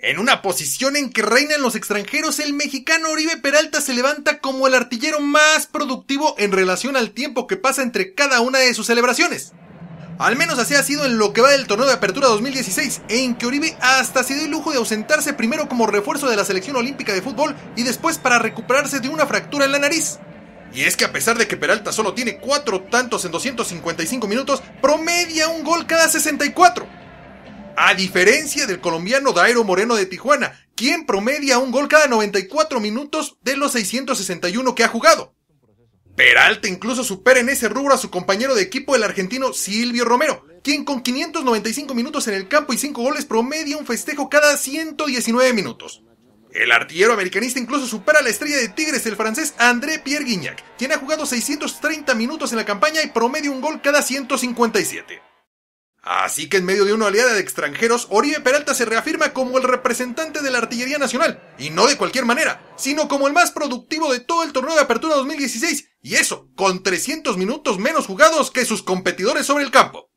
En una posición en que reinan los extranjeros, el mexicano Oribe Peralta se levanta como el artillero más productivo en relación al tiempo que pasa entre cada una de sus celebraciones. Al menos así ha sido en lo que va del torneo de apertura 2016, en que Oribe hasta se dio el lujo de ausentarse primero como refuerzo de la selección olímpica de fútbol y después para recuperarse de una fractura en la nariz. Y es que a pesar de que Peralta solo tiene 4 tantos en 255 minutos, promedia un gol cada 64. A diferencia del colombiano Dairo Moreno de Tijuana, quien promedia un gol cada 94 minutos de los 661 que ha jugado. Peralta incluso supera en ese rubro a su compañero de equipo el argentino Silvio Romero, quien con 595 minutos en el campo y 5 goles promedia un festejo cada 119 minutos. El artillero americanista incluso supera a la estrella de Tigres, el francés André Pierre Guignac, quien ha jugado 630 minutos en la campaña y promedia un gol cada 157. Así que en medio de una oleada de extranjeros, Oribe Peralta se reafirma como el representante de la artillería nacional, y no de cualquier manera, sino como el más productivo de todo el torneo de apertura 2016, y eso, con 300 minutos menos jugados que sus competidores sobre el campo.